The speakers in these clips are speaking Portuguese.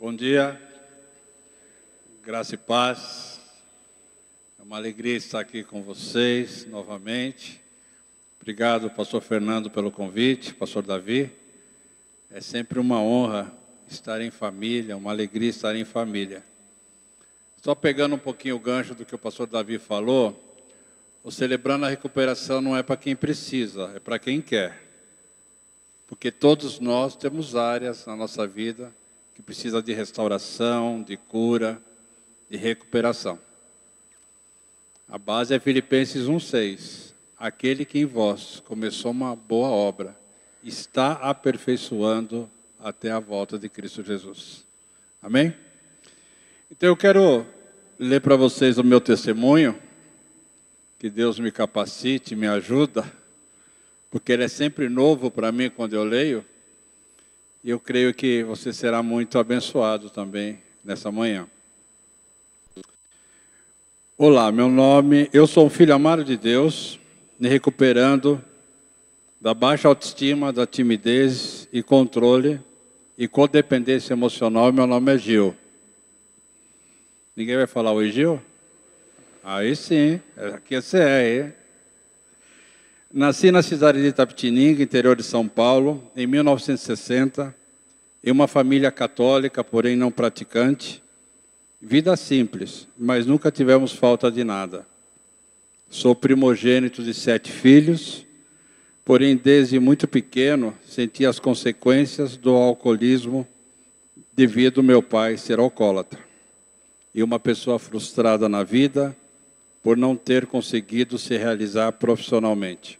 Bom dia, graça e paz. É uma alegria estar aqui com vocês novamente. Obrigado, pastor Fernando, pelo convite, pastor Davi. É sempre uma honra estar em família, uma alegria estar em família. Só pegando um pouquinho o gancho do que o pastor Davi falou, o celebrando a recuperação não é para quem precisa, é para quem quer. Porque todos nós temos áreas na nossa vida que precisa de restauração, de cura, de recuperação. A base é Filipenses 1,6. Aquele que em vós começou uma boa obra está aperfeiçoando até a volta de Cristo Jesus. Amém? Então eu quero ler para vocês o meu testemunho. Que Deus me capacite, me ajuda, porque ele é sempre novo para mim quando eu leio eu creio que você será muito abençoado também nessa manhã. Olá, meu nome, eu sou um filho amado de Deus, me recuperando da baixa autoestima, da timidez e controle e codependência emocional. Meu nome é Gil. Ninguém vai falar o Gil? Aí sim, aqui você é, hein? Nasci na cidade de Itapetininga, interior de São Paulo, em 1960, em uma família católica, porém não praticante. Vida simples, mas nunca tivemos falta de nada. Sou primogênito de sete filhos, porém desde muito pequeno senti as consequências do alcoolismo devido meu pai ser alcoólatra e uma pessoa frustrada na vida por não ter conseguido se realizar profissionalmente.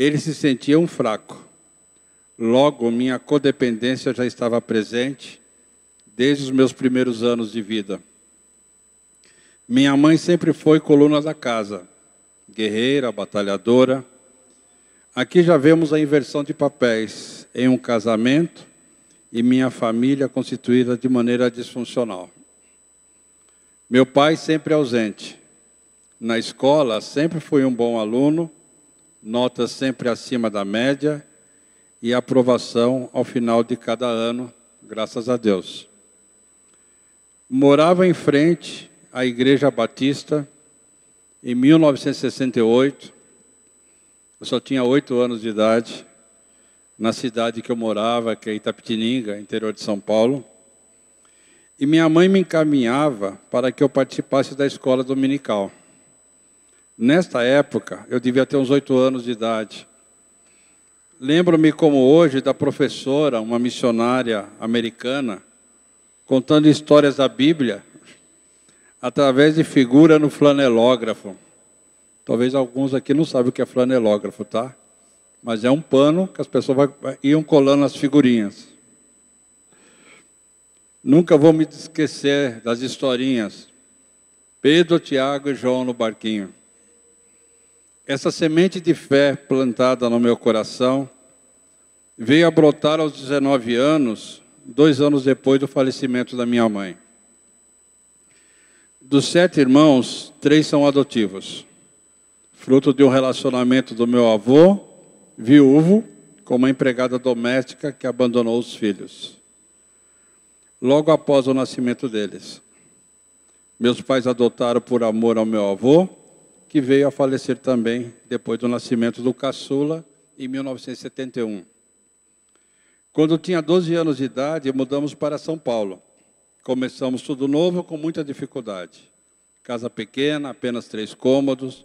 Ele se sentia um fraco. Logo, minha codependência já estava presente desde os meus primeiros anos de vida. Minha mãe sempre foi coluna da casa, guerreira, batalhadora. Aqui já vemos a inversão de papéis em um casamento e minha família constituída de maneira disfuncional. Meu pai sempre ausente. Na escola, sempre fui um bom aluno nota sempre acima da média e aprovação ao final de cada ano, graças a Deus. Morava em frente à Igreja Batista em 1968. Eu só tinha oito anos de idade, na cidade que eu morava, que é Itapetininga, interior de São Paulo. E minha mãe me encaminhava para que eu participasse da escola dominical. Nesta época, eu devia ter uns oito anos de idade. Lembro-me como hoje da professora, uma missionária americana, contando histórias da Bíblia através de figura no flanelógrafo. Talvez alguns aqui não saibam o que é flanelógrafo, tá? Mas é um pano que as pessoas vai, vai, iam colando as figurinhas. Nunca vou me esquecer das historinhas. Pedro, Tiago e João no barquinho. Essa semente de fé plantada no meu coração veio a brotar aos 19 anos, dois anos depois do falecimento da minha mãe. Dos sete irmãos, três são adotivos, fruto de um relacionamento do meu avô, viúvo, com uma empregada doméstica que abandonou os filhos. Logo após o nascimento deles, meus pais adotaram por amor ao meu avô que veio a falecer também depois do nascimento do caçula, em 1971. Quando tinha 12 anos de idade, mudamos para São Paulo. Começamos tudo novo com muita dificuldade. Casa pequena, apenas três cômodos.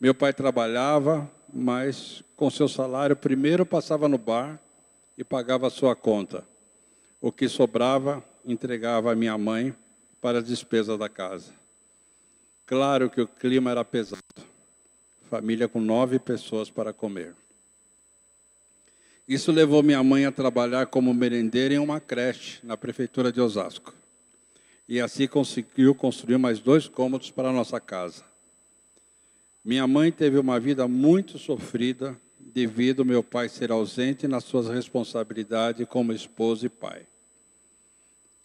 Meu pai trabalhava, mas com seu salário, primeiro passava no bar e pagava a sua conta. O que sobrava, entregava à minha mãe para as despesas da casa. Claro que o clima era pesado. Família com nove pessoas para comer. Isso levou minha mãe a trabalhar como merendeira em uma creche na prefeitura de Osasco. E assim conseguiu construir mais dois cômodos para a nossa casa. Minha mãe teve uma vida muito sofrida devido ao meu pai ser ausente nas suas responsabilidades como esposa e pai.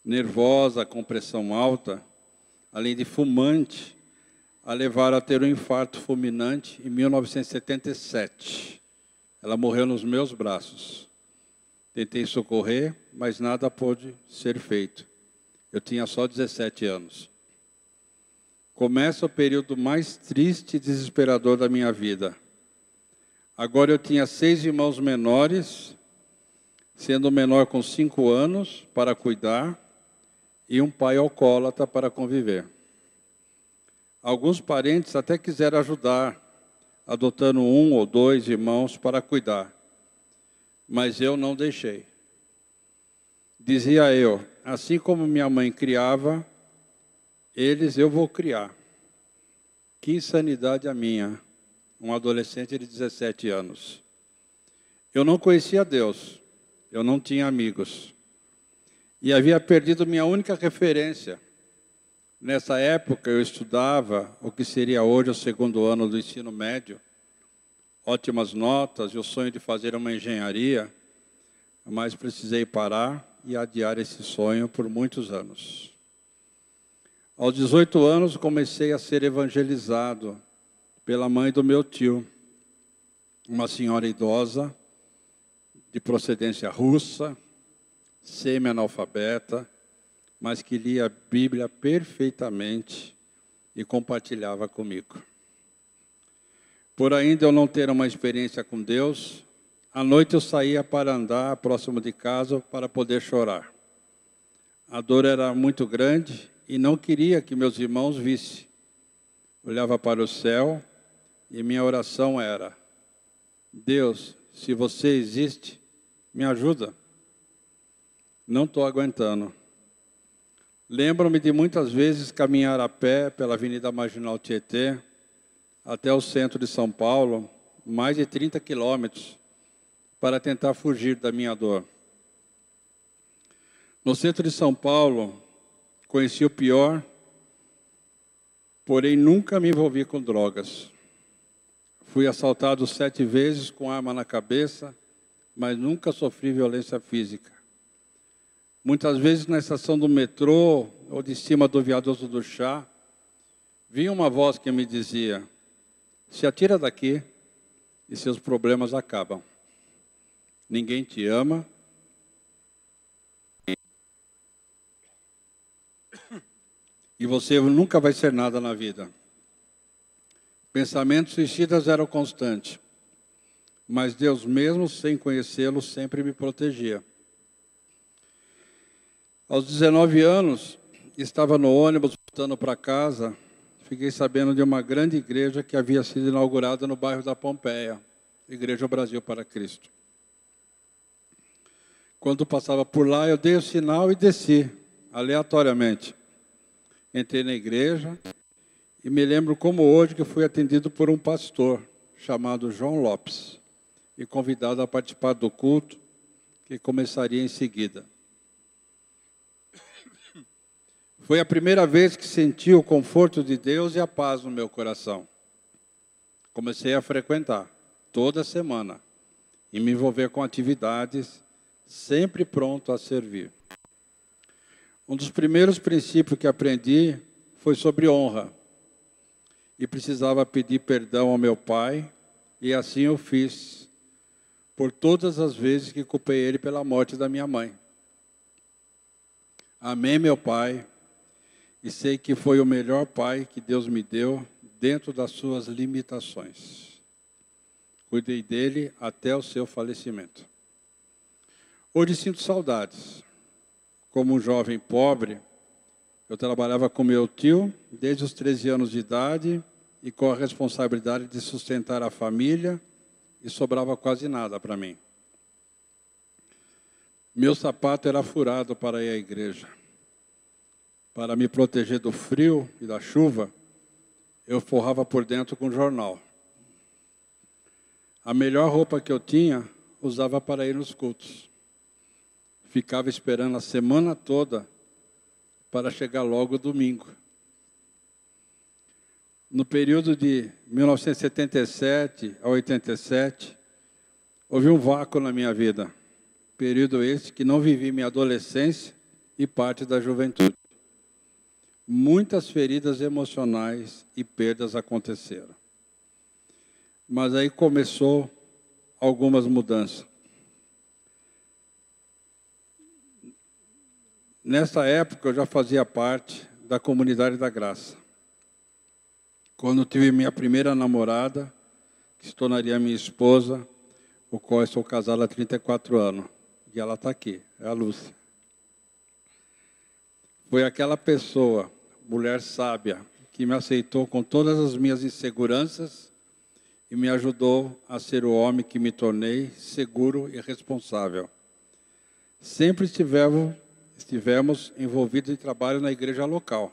Nervosa, com pressão alta, além de fumante, a levar a ter um infarto fulminante em 1977. Ela morreu nos meus braços. Tentei socorrer, mas nada pôde ser feito. Eu tinha só 17 anos. Começa o período mais triste e desesperador da minha vida. Agora eu tinha seis irmãos menores, sendo o menor com cinco anos para cuidar e um pai alcoólatra para conviver. Alguns parentes até quiseram ajudar, adotando um ou dois irmãos para cuidar, mas eu não deixei. Dizia eu: assim como minha mãe criava, eles eu vou criar. Que insanidade a minha, um adolescente de 17 anos. Eu não conhecia Deus, eu não tinha amigos, e havia perdido minha única referência Nessa época eu estudava o que seria hoje o segundo ano do ensino médio, ótimas notas e o sonho de fazer uma engenharia, mas precisei parar e adiar esse sonho por muitos anos. Aos 18 anos comecei a ser evangelizado pela mãe do meu tio, uma senhora idosa de procedência russa, semi-analfabeta, mas que lia a Bíblia perfeitamente e compartilhava comigo. Por ainda eu não ter uma experiência com Deus, à noite eu saía para andar próximo de casa para poder chorar. A dor era muito grande e não queria que meus irmãos vissem. Olhava para o céu e minha oração era: Deus, se você existe, me ajuda. Não estou aguentando. Lembro-me de muitas vezes caminhar a pé pela Avenida Marginal Tietê até o centro de São Paulo, mais de 30 quilômetros, para tentar fugir da minha dor. No centro de São Paulo, conheci o pior, porém nunca me envolvi com drogas. Fui assaltado sete vezes com arma na cabeça, mas nunca sofri violência física. Muitas vezes na estação do metrô ou de cima do viaduto do chá, vinha uma voz que me dizia: se atira daqui e seus problemas acabam. Ninguém te ama. E você nunca vai ser nada na vida. Pensamentos suicidas eram constantes, mas Deus, mesmo sem conhecê-lo, sempre me protegia. Aos 19 anos, estava no ônibus voltando para casa, fiquei sabendo de uma grande igreja que havia sido inaugurada no bairro da Pompeia, Igreja Brasil para Cristo. Quando passava por lá, eu dei o sinal e desci, aleatoriamente. Entrei na igreja e me lembro como hoje que fui atendido por um pastor chamado João Lopes e convidado a participar do culto que começaria em seguida. Foi a primeira vez que senti o conforto de Deus e a paz no meu coração. Comecei a frequentar toda semana e me envolver com atividades, sempre pronto a servir. Um dos primeiros princípios que aprendi foi sobre honra. E precisava pedir perdão ao meu pai, e assim eu fiz, por todas as vezes que culpei ele pela morte da minha mãe. Amém, meu pai, e sei que foi o melhor pai que Deus me deu dentro das suas limitações. Cuidei dele até o seu falecimento. Hoje sinto saudades. Como um jovem pobre, eu trabalhava com meu tio desde os 13 anos de idade e com a responsabilidade de sustentar a família e sobrava quase nada para mim. Meu sapato era furado para ir à igreja para me proteger do frio e da chuva, eu forrava por dentro com jornal. A melhor roupa que eu tinha, usava para ir nos cultos. Ficava esperando a semana toda para chegar logo domingo. No período de 1977 a 87, houve um vácuo na minha vida. Período esse que não vivi minha adolescência e parte da juventude muitas feridas emocionais e perdas aconteceram. Mas aí começou algumas mudanças. Nessa época eu já fazia parte da comunidade da graça. Quando tive minha primeira namorada, que se tornaria minha esposa, o qual eu sou casado há 34 anos, e ela está aqui, é a Lúcia. Foi aquela pessoa mulher sábia, que me aceitou com todas as minhas inseguranças e me ajudou a ser o homem que me tornei seguro e responsável. Sempre estivemos, estivemos envolvidos em trabalho na igreja local,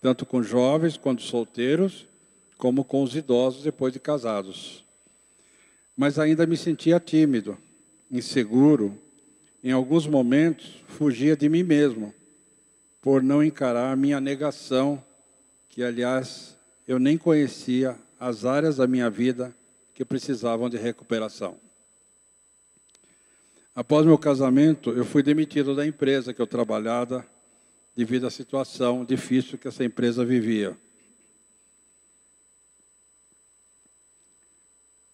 tanto com jovens quanto solteiros, como com os idosos depois de casados. Mas ainda me sentia tímido, inseguro, em alguns momentos fugia de mim mesmo por não encarar minha negação, que aliás eu nem conhecia as áreas da minha vida que precisavam de recuperação. Após meu casamento, eu fui demitido da empresa que eu trabalhava devido à situação difícil que essa empresa vivia.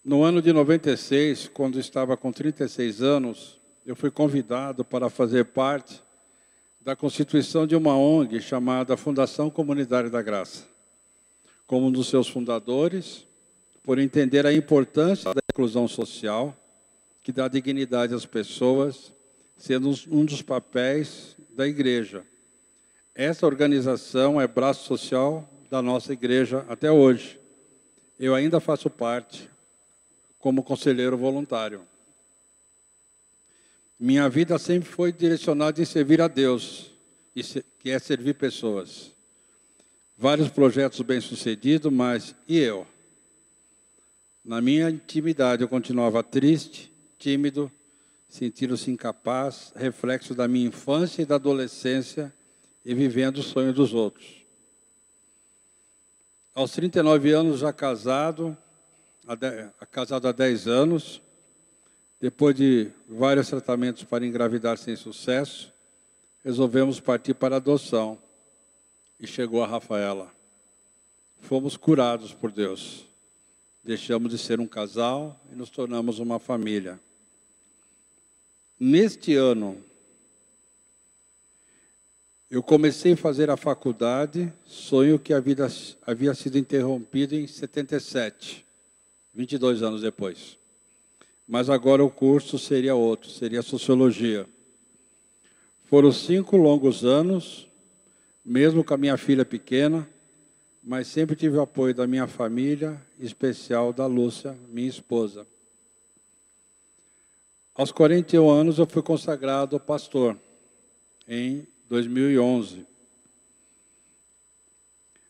No ano de 96, quando estava com 36 anos, eu fui convidado para fazer parte da constituição de uma ONG chamada Fundação Comunitária da Graça, como um dos seus fundadores, por entender a importância da inclusão social, que dá dignidade às pessoas, sendo um dos papéis da igreja. Essa organização é braço social da nossa igreja até hoje. Eu ainda faço parte como conselheiro voluntário. Minha vida sempre foi direcionada em servir a Deus, que é servir pessoas. Vários projetos bem-sucedidos, mas e eu? Na minha intimidade, eu continuava triste, tímido, sentindo-se incapaz, reflexo da minha infância e da adolescência e vivendo o sonho dos outros. Aos 39 anos, já casado, casado há 10 anos, depois de vários tratamentos para engravidar sem sucesso, resolvemos partir para adoção e chegou a Rafaela. Fomos curados por Deus. Deixamos de ser um casal e nos tornamos uma família. Neste ano, eu comecei a fazer a faculdade, sonho que a vida havia sido interrompido em 77, 22 anos depois mas agora o curso seria outro, seria sociologia. Foram cinco longos anos, mesmo com a minha filha pequena, mas sempre tive o apoio da minha família, em especial da Lúcia, minha esposa. Aos 41 anos, eu fui consagrado pastor, em 2011.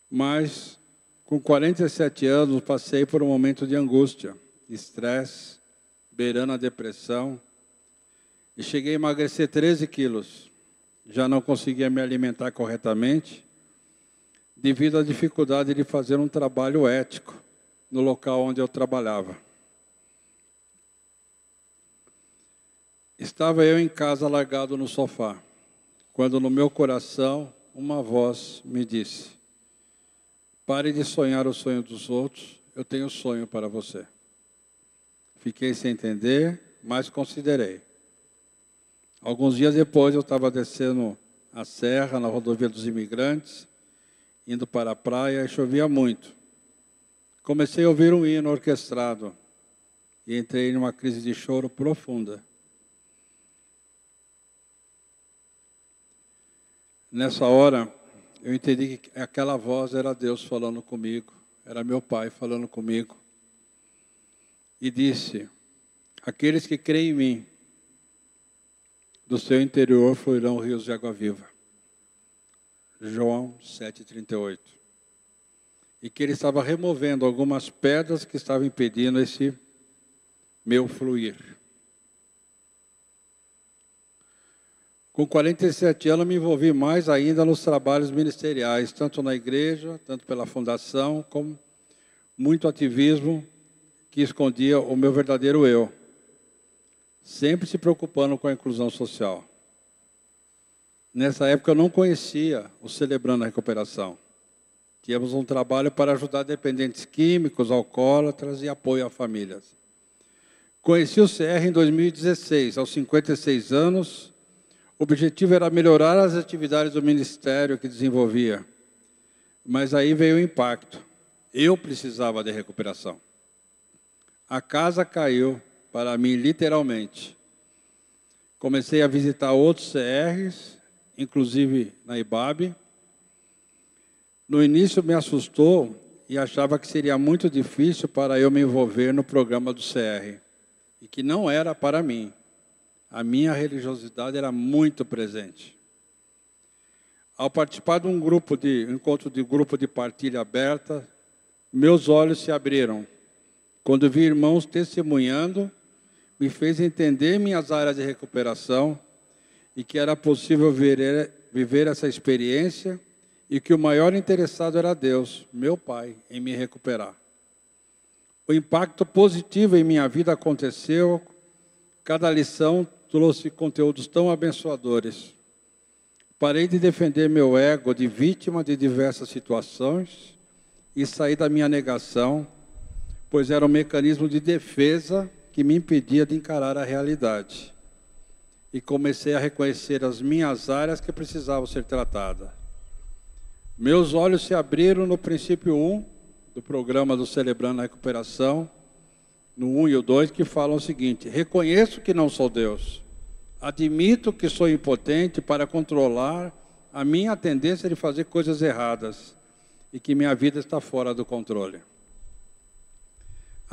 Mas, com 47 anos, passei por um momento de angústia, estresse, beirando a depressão, e cheguei a emagrecer 13 quilos. Já não conseguia me alimentar corretamente, devido à dificuldade de fazer um trabalho ético no local onde eu trabalhava. Estava eu em casa largado no sofá, quando no meu coração uma voz me disse: Pare de sonhar o sonho dos outros, eu tenho sonho para você. Fiquei sem entender, mas considerei. Alguns dias depois, eu estava descendo a serra na rodovia dos imigrantes, indo para a praia e chovia muito. Comecei a ouvir um hino orquestrado e entrei numa crise de choro profunda. Nessa hora, eu entendi que aquela voz era Deus falando comigo, era meu pai falando comigo e disse: Aqueles que creem em mim, do seu interior fluirão rios de água viva. João 7,38. E que ele estava removendo algumas pedras que estavam impedindo esse meu fluir. Com 47 anos, me envolvi mais ainda nos trabalhos ministeriais, tanto na igreja, tanto pela fundação, como muito ativismo que escondia o meu verdadeiro eu, sempre se preocupando com a inclusão social. Nessa época eu não conhecia o Celebrando a Recuperação. Tínhamos um trabalho para ajudar dependentes químicos, alcoólatras e apoio a famílias. Conheci o CR em 2016, aos 56 anos. O objetivo era melhorar as atividades do ministério que desenvolvia. Mas aí veio o impacto. Eu precisava de recuperação a casa caiu para mim, literalmente. Comecei a visitar outros CRs, inclusive na IBAB. No início me assustou e achava que seria muito difícil para eu me envolver no programa do CR, e que não era para mim. A minha religiosidade era muito presente. Ao participar de um grupo de um encontro de grupo de partilha aberta, meus olhos se abriram quando vi irmãos testemunhando, me fez entender minhas áreas de recuperação e que era possível viver essa experiência e que o maior interessado era Deus, meu Pai, em me recuperar. O impacto positivo em minha vida aconteceu, cada lição trouxe conteúdos tão abençoadores. Parei de defender meu ego de vítima de diversas situações e saí da minha negação pois era um mecanismo de defesa que me impedia de encarar a realidade. E comecei a reconhecer as minhas áreas que precisavam ser tratadas. Meus olhos se abriram no princípio 1 do programa do Celebrando a Recuperação, no 1 e o 2, que falam o seguinte: Reconheço que não sou Deus. Admito que sou impotente para controlar a minha tendência de fazer coisas erradas e que minha vida está fora do controle.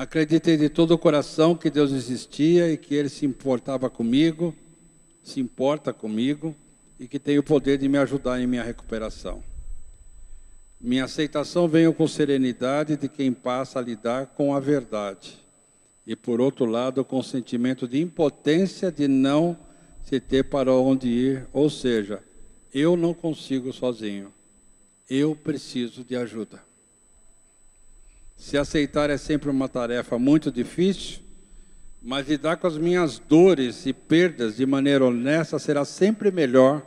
Acreditei de todo o coração que Deus existia e que Ele se importava comigo, se importa comigo e que tem o poder de me ajudar em minha recuperação. Minha aceitação veio com serenidade de quem passa a lidar com a verdade. E por outro lado, com o sentimento de impotência de não se ter para onde ir, ou seja, eu não consigo sozinho. Eu preciso de ajuda. Se aceitar é sempre uma tarefa muito difícil, mas lidar com as minhas dores e perdas de maneira honesta será sempre melhor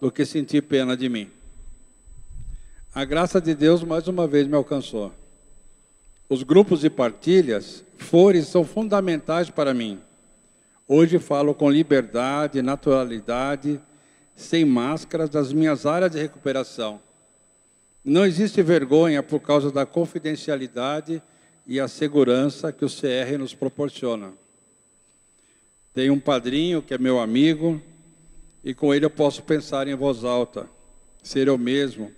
do que sentir pena de mim. A graça de Deus mais uma vez me alcançou. Os grupos de partilhas foram são fundamentais para mim. Hoje falo com liberdade, naturalidade, sem máscaras das minhas áreas de recuperação não existe vergonha por causa da confidencialidade e a segurança que o CR nos proporciona. Tenho um padrinho que é meu amigo e com ele eu posso pensar em voz alta, ser eu mesmo.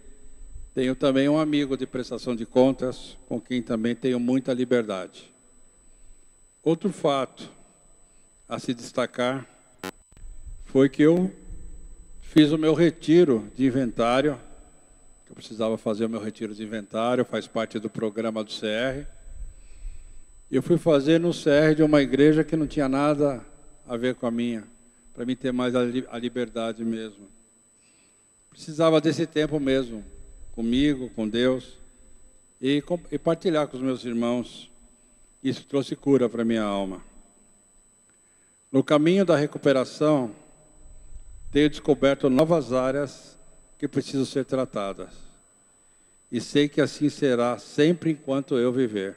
Tenho também um amigo de prestação de contas com quem também tenho muita liberdade. Outro fato a se destacar foi que eu fiz o meu retiro de inventário eu precisava fazer o meu retiro de inventário, faz parte do programa do CR. Eu fui fazer no CR de uma igreja que não tinha nada a ver com a minha, para mim ter mais a liberdade mesmo. Precisava desse tempo mesmo, comigo, com Deus, e, e partilhar com os meus irmãos. Isso trouxe cura para minha alma. No caminho da recuperação, tenho descoberto novas áreas que precisam ser tratadas. E sei que assim será sempre enquanto eu viver,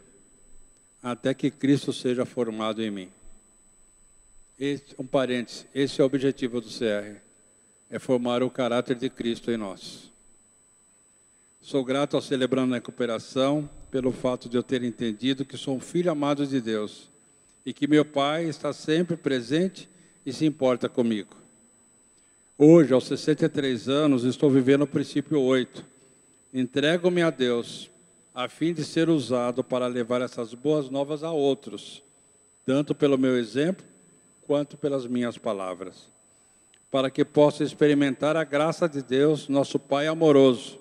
até que Cristo seja formado em mim. um parêntese, esse é o objetivo do CR, é formar o caráter de Cristo em nós. Sou grato ao Celebrando a Recuperação pelo fato de eu ter entendido que sou um filho amado de Deus e que meu Pai está sempre presente e se importa comigo. Hoje, aos 63 anos, estou vivendo o princípio 8. Entrego-me a Deus, a fim de ser usado para levar essas boas novas a outros, tanto pelo meu exemplo quanto pelas minhas palavras, para que possa experimentar a graça de Deus, nosso Pai amoroso,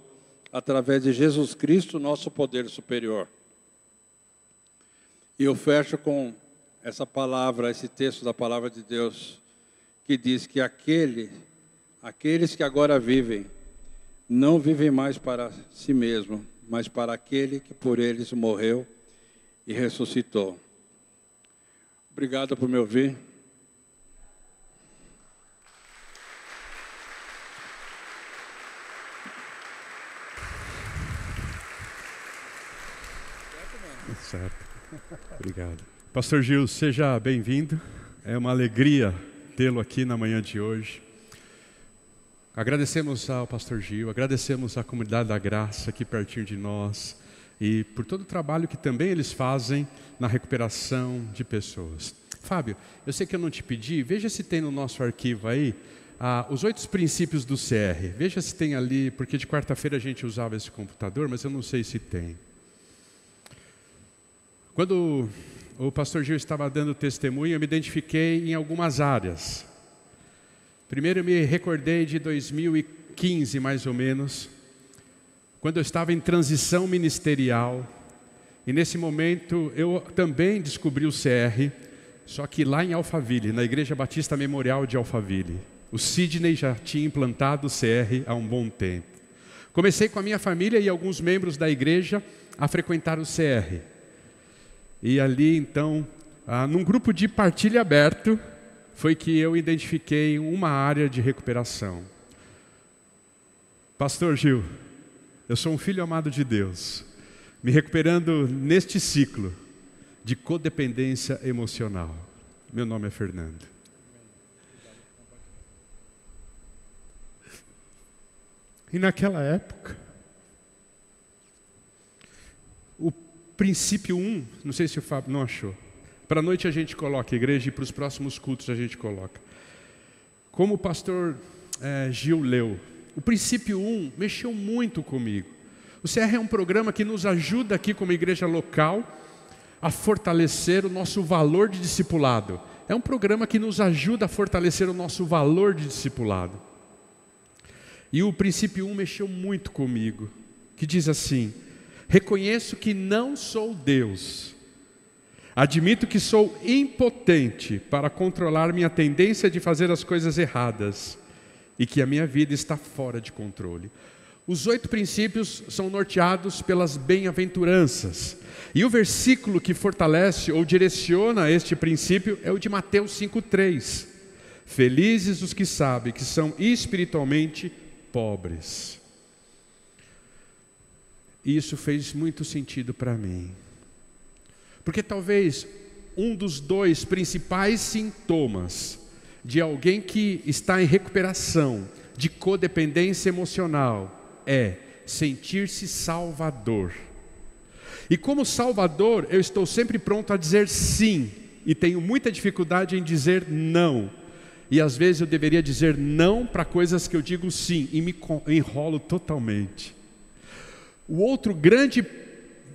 através de Jesus Cristo, nosso poder superior. E eu fecho com essa palavra, esse texto da palavra de Deus, que diz que aquele Aqueles que agora vivem, não vivem mais para si mesmo, mas para aquele que por eles morreu e ressuscitou. Obrigado por me ouvir. Certo. Obrigado. Pastor Gil, seja bem-vindo. É uma alegria tê-lo aqui na manhã de hoje. Agradecemos ao pastor Gil, agradecemos à comunidade da graça aqui pertinho de nós e por todo o trabalho que também eles fazem na recuperação de pessoas. Fábio, eu sei que eu não te pedi, veja se tem no nosso arquivo aí ah, os oito princípios do CR. Veja se tem ali, porque de quarta-feira a gente usava esse computador, mas eu não sei se tem. Quando o pastor Gil estava dando testemunho, eu me identifiquei em algumas áreas. Primeiro eu me recordei de 2015, mais ou menos, quando eu estava em transição ministerial. E nesse momento eu também descobri o CR, só que lá em Alphaville, na Igreja Batista Memorial de Alphaville. O Sidney já tinha implantado o CR há um bom tempo. Comecei com a minha família e alguns membros da igreja a frequentar o CR. E ali então, ah, num grupo de partilha aberto, foi que eu identifiquei uma área de recuperação. Pastor Gil, eu sou um filho amado de Deus, me recuperando neste ciclo de codependência emocional. Meu nome é Fernando. E naquela época, o princípio 1, um, não sei se o Fábio não achou, para a noite a gente coloca, igreja, e para os próximos cultos a gente coloca. Como o pastor é, Gil leu, o princípio 1 mexeu muito comigo. O CR é um programa que nos ajuda aqui, como igreja local, a fortalecer o nosso valor de discipulado. É um programa que nos ajuda a fortalecer o nosso valor de discipulado. E o princípio 1 mexeu muito comigo, que diz assim: Reconheço que não sou Deus Admito que sou impotente para controlar minha tendência de fazer as coisas erradas e que a minha vida está fora de controle. Os oito princípios são norteados pelas bem-aventuranças. E o versículo que fortalece ou direciona este princípio é o de Mateus 5,3. Felizes os que sabem que são espiritualmente pobres. E isso fez muito sentido para mim. Porque talvez um dos dois principais sintomas de alguém que está em recuperação de codependência emocional é sentir-se salvador. E como salvador, eu estou sempre pronto a dizer sim e tenho muita dificuldade em dizer não. E às vezes eu deveria dizer não para coisas que eu digo sim e me enrolo totalmente. O outro grande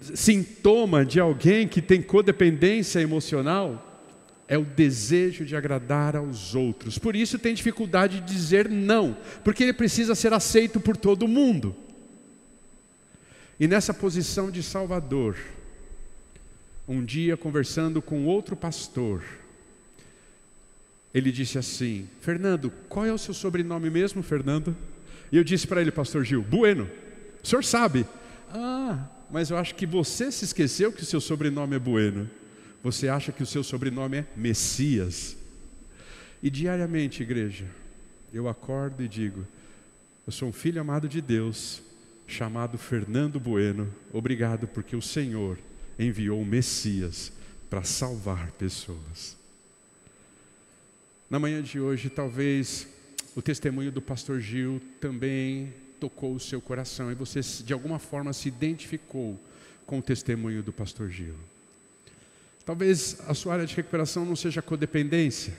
sintoma de alguém que tem codependência emocional é o desejo de agradar aos outros. Por isso tem dificuldade de dizer não, porque ele precisa ser aceito por todo mundo. E nessa posição de Salvador, um dia conversando com outro pastor, ele disse assim: Fernando, qual é o seu sobrenome mesmo, Fernando? E eu disse para ele, pastor Gil, Bueno, o senhor sabe. Ah, mas eu acho que você se esqueceu que o seu sobrenome é Bueno. Você acha que o seu sobrenome é Messias. E diariamente, igreja, eu acordo e digo: Eu sou um filho amado de Deus, chamado Fernando Bueno. Obrigado, porque o Senhor enviou o Messias para salvar pessoas. Na manhã de hoje, talvez o testemunho do pastor Gil também tocou o seu coração e você, de alguma forma, se identificou com o testemunho do pastor Gil. Talvez a sua área de recuperação não seja codependência,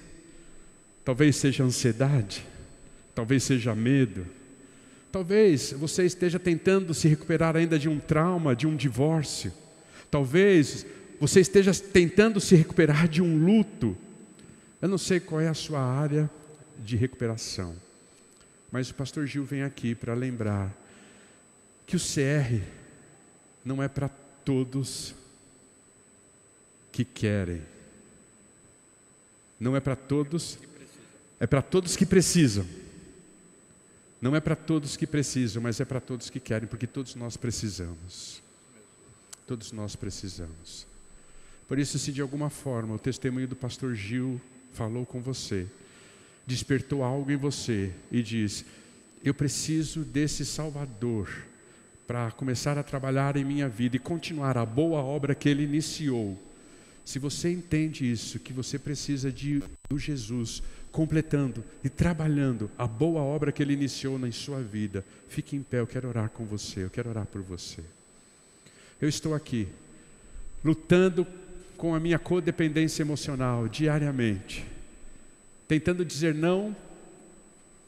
talvez seja ansiedade, talvez seja medo, talvez você esteja tentando se recuperar ainda de um trauma, de um divórcio, talvez você esteja tentando se recuperar de um luto. Eu não sei qual é a sua área de recuperação. Mas o pastor Gil vem aqui para lembrar que o CR não é para todos que querem. Não é para todos, é para todos que precisam. Não é para todos que precisam, mas é para todos que querem, porque todos nós precisamos. Todos nós precisamos. Por isso, se de alguma forma o testemunho do pastor Gil falou com você, despertou algo em você e diz: Eu preciso desse Salvador para começar a trabalhar em minha vida e continuar a boa obra que ele iniciou. Se você entende isso, que você precisa de do Jesus completando e trabalhando a boa obra que ele iniciou na sua vida, fique em pé, eu quero orar com você, eu quero orar por você. Eu estou aqui lutando com a minha codependência emocional diariamente tentando dizer não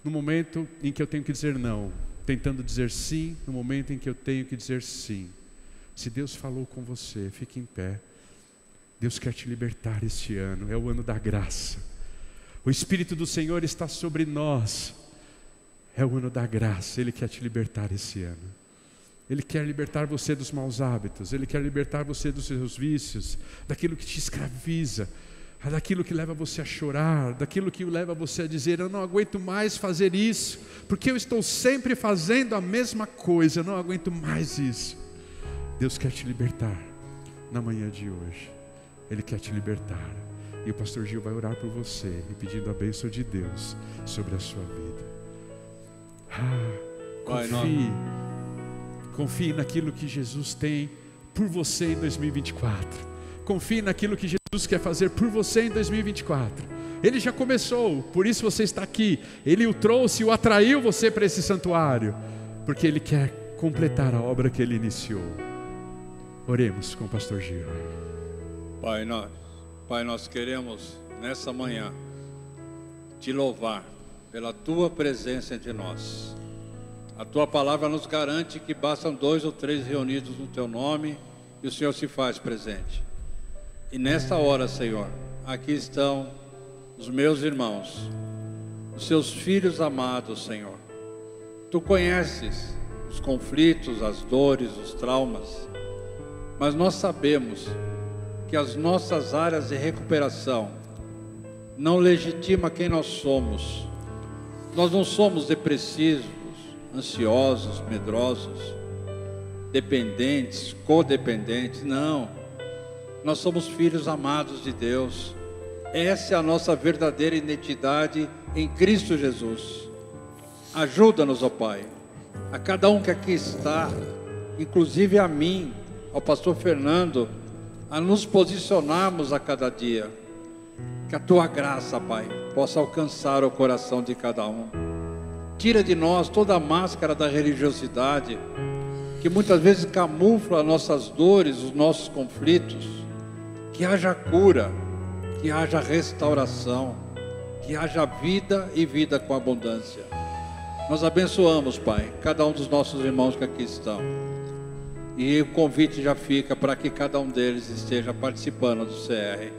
no momento em que eu tenho que dizer não, tentando dizer sim no momento em que eu tenho que dizer sim. Se Deus falou com você, fique em pé. Deus quer te libertar este ano, é o ano da graça. O Espírito do Senhor está sobre nós, é o ano da graça, Ele quer te libertar este ano. Ele quer libertar você dos maus hábitos, Ele quer libertar você dos seus vícios, daquilo que te escraviza, é daquilo que leva você a chorar, daquilo que leva você a dizer: Eu não aguento mais fazer isso, porque eu estou sempre fazendo a mesma coisa, eu não aguento mais isso. Deus quer te libertar na manhã de hoje, Ele quer te libertar. E o pastor Gil vai orar por você e pedindo a bênção de Deus sobre a sua vida. Ah, confie, confie naquilo que Jesus tem por você em 2024. Confie naquilo que Jesus quer fazer por você em 2024. Ele já começou, por isso você está aqui. Ele o trouxe, o atraiu você para esse santuário, porque ele quer completar a obra que ele iniciou. Oremos com o pastor Gil. Pai, nós, Pai, nós queremos nessa manhã te louvar pela tua presença entre nós. A tua palavra nos garante que bastam dois ou três reunidos no teu nome e o Senhor se faz presente. E nesta hora, Senhor, aqui estão os meus irmãos, os seus filhos amados, Senhor. Tu conheces os conflitos, as dores, os traumas, mas nós sabemos que as nossas áreas de recuperação não legitima quem nós somos. Nós não somos depressivos, ansiosos, medrosos, dependentes, codependentes, não. Nós somos filhos amados de Deus. Essa é a nossa verdadeira identidade em Cristo Jesus. Ajuda-nos, ó Pai, a cada um que aqui está, inclusive a mim, ao pastor Fernando, a nos posicionarmos a cada dia. Que a tua graça, Pai, possa alcançar o coração de cada um. Tira de nós toda a máscara da religiosidade, que muitas vezes camufla nossas dores, os nossos conflitos que haja cura, que haja restauração, que haja vida e vida com abundância. Nós abençoamos, Pai, cada um dos nossos irmãos que aqui estão. E o convite já fica para que cada um deles esteja participando do CR.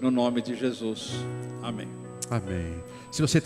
No nome de Jesus. Amém. Amém. Se você tem